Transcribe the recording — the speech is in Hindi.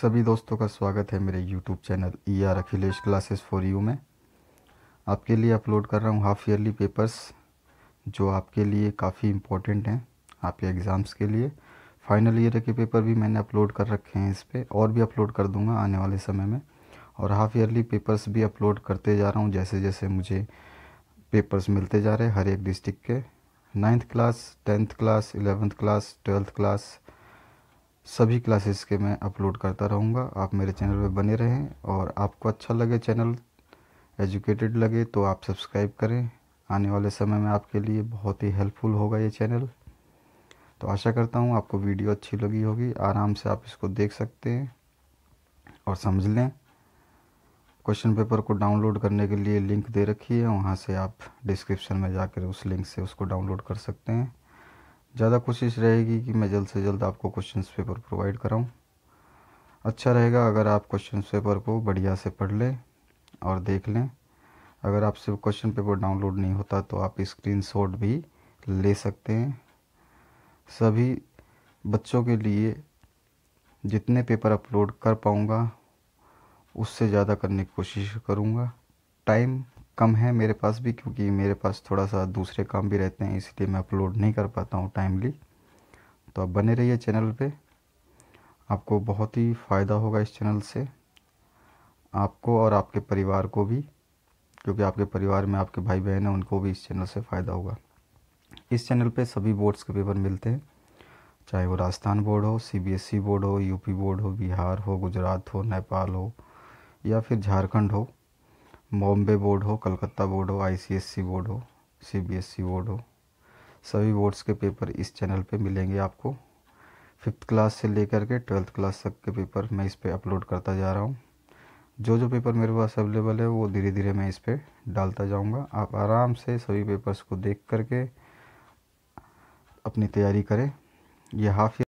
सभी दोस्तों का स्वागत है मेरे YouTube channel E R Akhilesh classes for you में आपके लिए अपलोड कर रहा हूँ हाफ ईयरली पेपर्स जो आपके लिए काफ़ी इम्पोर्टेंट हैं आपके एग्ज़ाम्स के लिए फाइनल ईयर के पेपर भी मैंने अपलोड कर रखे हैं इस पर और भी अपलोड कर दूँगा आने वाले समय में और हाफ ईयरली पेपर्स भी अपलोड करते जा रहा हूँ जैसे जैसे मुझे पेपर्स मिलते जा रहे हैं हर एक डिस्ट्रिक्ट के ninth class tenth class eleventh class twelfth class सभी क्लासेस के मैं अपलोड करता रहूँगा आप मेरे चैनल पर बने रहें और आपको अच्छा लगे चैनल एजुकेटेड लगे तो आप सब्सक्राइब करें आने वाले समय में आपके लिए बहुत ही हेल्पफुल होगा ये चैनल तो आशा करता हूँ आपको वीडियो अच्छी लगी होगी आराम से आप इसको देख सकते हैं और समझ लें क्वेश्चन पेपर को डाउनलोड करने के लिए लिंक दे रखी है वहाँ से आप डिस्क्रिप्शन में जाकर उस लिंक से उसको डाउनलोड कर सकते हैं ज़्यादा कोशिश रहेगी कि मैं जल्द से जल्द आपको क्वेश्चन पेपर प्रोवाइड कराऊँ अच्छा रहेगा अगर आप क्वेश्चन पेपर को बढ़िया से पढ़ लें और देख लें अगर आपसे क्वेश्चन पेपर डाउनलोड नहीं होता तो आप शॉट भी ले सकते हैं सभी बच्चों के लिए जितने पेपर अपलोड कर पाऊँगा उससे ज़्यादा करने की कोशिश करूँगा टाइम कम है मेरे पास भी क्योंकि मेरे पास थोड़ा सा दूसरे काम भी रहते हैं इसलिए मैं अपलोड नहीं कर पाता हूँ टाइमली तो आप बने रहिए चैनल पे आपको बहुत ही फ़ायदा होगा इस चैनल से आपको और आपके परिवार को भी क्योंकि आपके परिवार में आपके भाई बहन हैं उनको भी इस चैनल से फ़ायदा होगा इस चैनल पे सभी बोर्ड्स के पेपर मिलते हैं चाहे वो राजस्थान बोर्ड हो सीबीएसई बोर्ड e हो यूपी बोर्ड हो बिहार हो गुजरात हो नेपाल हो या फिर झारखंड हो बॉम्बे बोर्ड हो कलकत्ता बोर्ड हो आईसीएससी बोर्ड हो सीबीएसई e बोर्ड हो सभी बोर्ड्स के पेपर इस चैनल पे मिलेंगे आपको फिफ्थ क्लास से लेकर के ट्वेल्थ क्लास तक के पेपर मैं इस पर अपलोड करता जा रहा हूँ जो जो पेपर मेरे पास अवेलेबल है वो धीरे धीरे मैं इस पर डालता जाऊँगा आप आराम से सभी पेपर्स को देख करके अपनी तैयारी करें यह हाफ